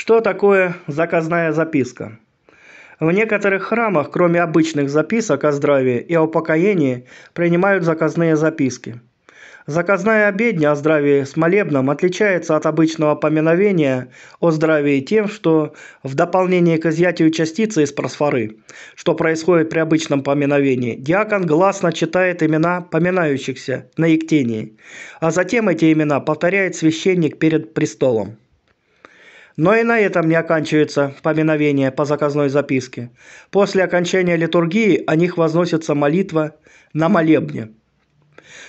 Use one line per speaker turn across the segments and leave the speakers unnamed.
Что такое заказная записка? В некоторых храмах, кроме обычных записок о здравии и о упокоении, принимают заказные записки. Заказная обедня о здравии с молебном отличается от обычного поминовения о здравии тем, что в дополнение к изъятию частицы из просфоры, что происходит при обычном поминовении, диакон гласно читает имена поминающихся на иктении, а затем эти имена повторяет священник перед престолом. Но и на этом не оканчивается поминовение по заказной записке. После окончания литургии о них возносится молитва на молебне.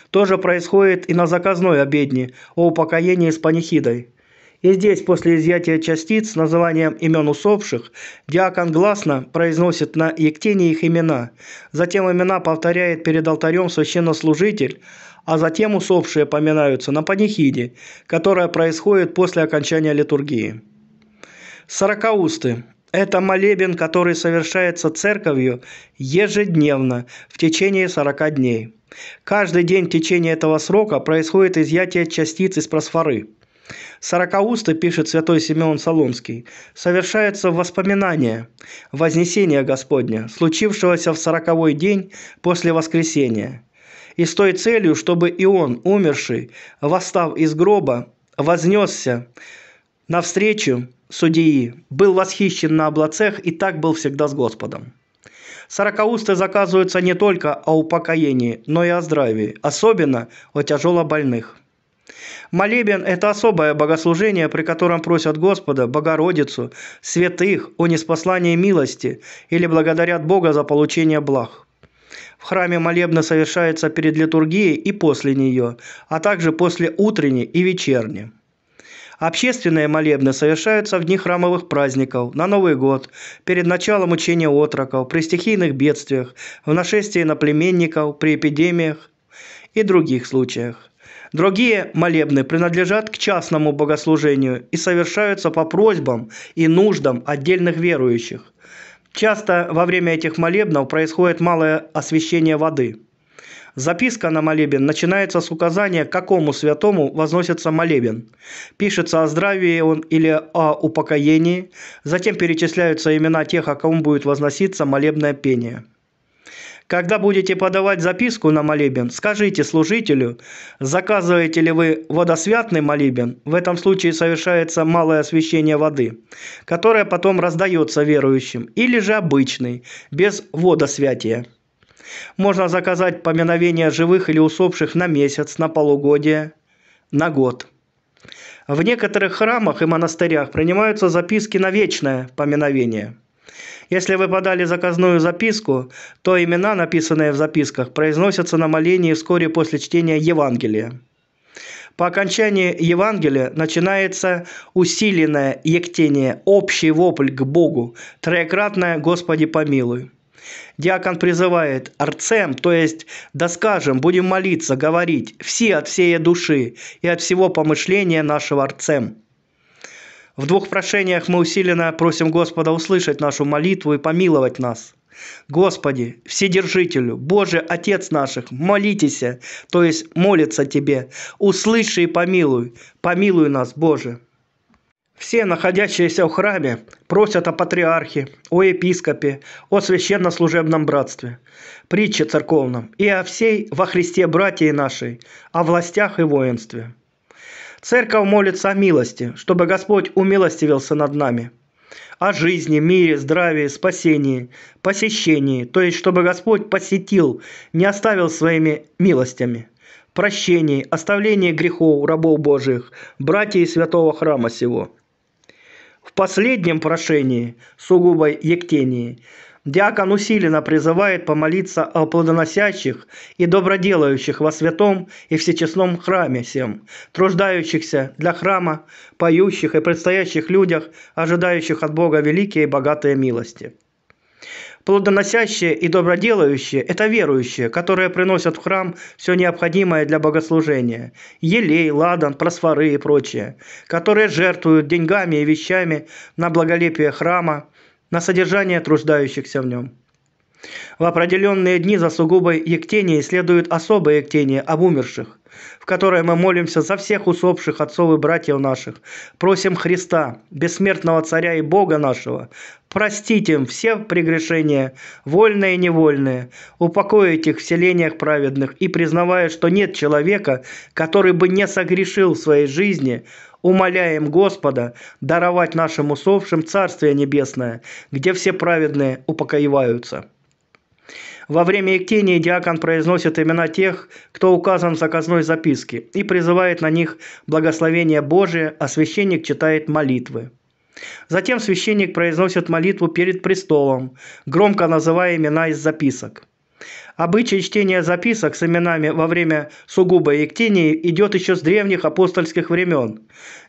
То же происходит и на заказной обедне о упокоении с панихидой. И здесь, после изъятия частиц с названием имен усопших, диакон гласно произносит на ектении их имена. Затем имена повторяет перед алтарем священнослужитель, а затем усопшие поминаются на панихиде, которая происходит после окончания литургии. Сорокаусты – это молебен, который совершается церковью ежедневно в течение 40 дней. Каждый день в течение этого срока происходит изъятие частиц из просфоры. Сорокаусты, пишет святой Симеон Соломский, совершается в воспоминание Вознесения Господня, случившегося в сороковой день после воскресения, и с той целью, чтобы и он, умерший, восстав из гроба, вознесся навстречу судьи, был восхищен на облацех и так был всегда с Господом. Сорокаусты заказываются не только о упокоении, но и о здравии, особенно о больных. Молебен – это особое богослужение, при котором просят Господа, Богородицу, святых о неспослании милости или благодарят Бога за получение благ. В храме молебна совершается перед литургией и после нее, а также после утренней и вечерней. Общественные молебны совершаются в дни храмовых праздников, на Новый год, перед началом учения отроков, при стихийных бедствиях, в нашествии наплеменников, при эпидемиях и других случаях. Другие молебны принадлежат к частному богослужению и совершаются по просьбам и нуждам отдельных верующих. Часто во время этих молебнов происходит малое освещение воды – Записка на молебен начинается с указания, к какому святому возносится молебен. Пишется о здравии он или о упокоении, затем перечисляются имена тех, о ком будет возноситься молебное пение. Когда будете подавать записку на молебен, скажите служителю, заказываете ли вы водосвятный молебен, в этом случае совершается малое освящение воды, которое потом раздается верующим, или же обычный, без водосвятия. Можно заказать поминовение живых или усопших на месяц, на полугодие, на год. В некоторых храмах и монастырях принимаются записки на вечное поминовение. Если вы подали заказную записку, то имена, написанные в записках, произносятся на молении вскоре после чтения Евангелия. По окончании Евангелия начинается усиленное ектение, общий вопль к Богу, троекратное «Господи помилуй». Диакон призывает «Арцем», то есть «Да скажем, будем молиться, говорить, все от всей души и от всего помышления нашего Арцем». В двух прошениях мы усиленно просим Господа услышать нашу молитву и помиловать нас. Господи, Вседержителю, Боже, Отец наших, молитесь, то есть молится Тебе, услыши и помилуй, помилуй нас, Боже. Все находящиеся в храме просят о патриархе, о епископе, о священнослужебном братстве, притче церковном и о всей во Христе братьей нашей, о властях и воинстве. Церковь молится о милости, чтобы Господь умилостивился над нами. О жизни, мире, здравии, спасении, посещении, то есть чтобы Господь посетил, не оставил своими милостями – прощении, оставлении грехов рабов Божьих, братьев святого храма сего. В последнем прошении, сугубо Ектении, диакон усиленно призывает помолиться о плодоносящих и доброделающих во святом и всечестном храме всем, труждающихся для храма, поющих и предстоящих людях, ожидающих от Бога великие и богатые милости. Плодоносящие и доброделающие – это верующие, которые приносят в храм все необходимое для богослужения – елей, ладан, просфоры и прочее, которые жертвуют деньгами и вещами на благолепие храма, на содержание труждающихся в нем. В определенные дни за сугубой ектенией следуют особые ектения об умерших, в которой мы молимся за всех усопших отцов и братьев наших. Просим Христа, бессмертного Царя и Бога нашего, простить им все прегрешения, вольные и невольные, упокоить их в селениях праведных и признавая, что нет человека, который бы не согрешил в своей жизни, умоляем Господа даровать нашим усопшим Царствие Небесное, где все праведные упокоиваются. Во время Иктении диакон произносит имена тех, кто указан в заказной записке, и призывает на них благословение Божие, а священник читает молитвы. Затем священник произносит молитву перед престолом, громко называя имена из записок. Обычай чтения записок с именами во время сугубой Иктинии идет еще с древних апостольских времен.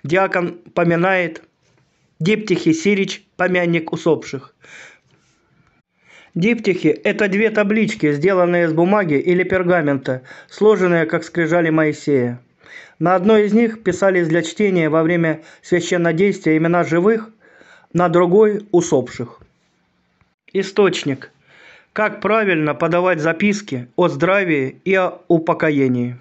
Диакон поминает Диптихи Сирич, помянник усопших. Диптихи – это две таблички, сделанные из бумаги или пергамента, сложенные, как скрижали Моисея. На одной из них писались для чтения во время священнодействия имена живых, на другой – усопших. Источник. Как правильно подавать записки о здравии и о упокоении.